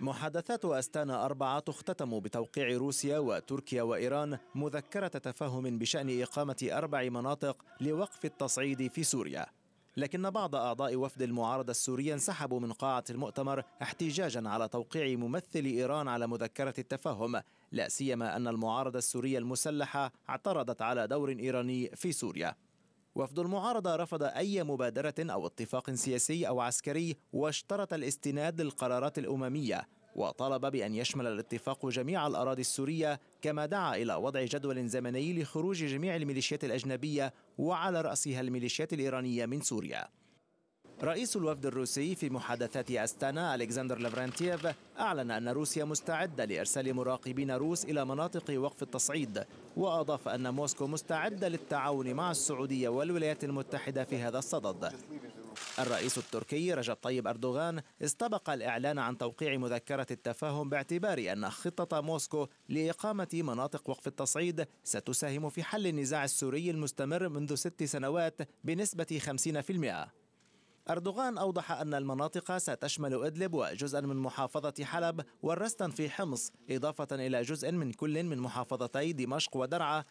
محادثات أستانا أربعة تختتم بتوقيع روسيا وتركيا وإيران مذكرة تفاهم بشأن إقامة أربع مناطق لوقف التصعيد في سوريا لكن بعض أعضاء وفد المعارضة السورية انسحبوا من قاعة المؤتمر احتجاجا على توقيع ممثل إيران على مذكرة التفاهم لا سيما أن المعارضة السورية المسلحة اعترضت على دور إيراني في سوريا وفد المعارضة رفض أي مبادرة أو اتفاق سياسي أو عسكري واشترط الاستناد للقرارات الأممية وطلب بأن يشمل الاتفاق جميع الأراضي السورية كما دعا إلى وضع جدول زمني لخروج جميع الميليشيات الأجنبية وعلى رأسها الميليشيات الإيرانية من سوريا رئيس الوفد الروسي في محادثات أستانا ألكسندر لافرانتييف أعلن أن روسيا مستعدة لإرسال مراقبين روس إلى مناطق وقف التصعيد وأضاف أن موسكو مستعدة للتعاون مع السعودية والولايات المتحدة في هذا الصدد الرئيس التركي رجب طيب أردوغان استبق الإعلان عن توقيع مذكرة التفاهم باعتبار أن خطة موسكو لإقامة مناطق وقف التصعيد ستساهم في حل النزاع السوري المستمر منذ ست سنوات بنسبة 50% أردوغان أوضح أن المناطق ستشمل إدلب وجزءا من محافظة حلب والرستن في حمص إضافة إلى جزء من كل من محافظتي دمشق ودرعا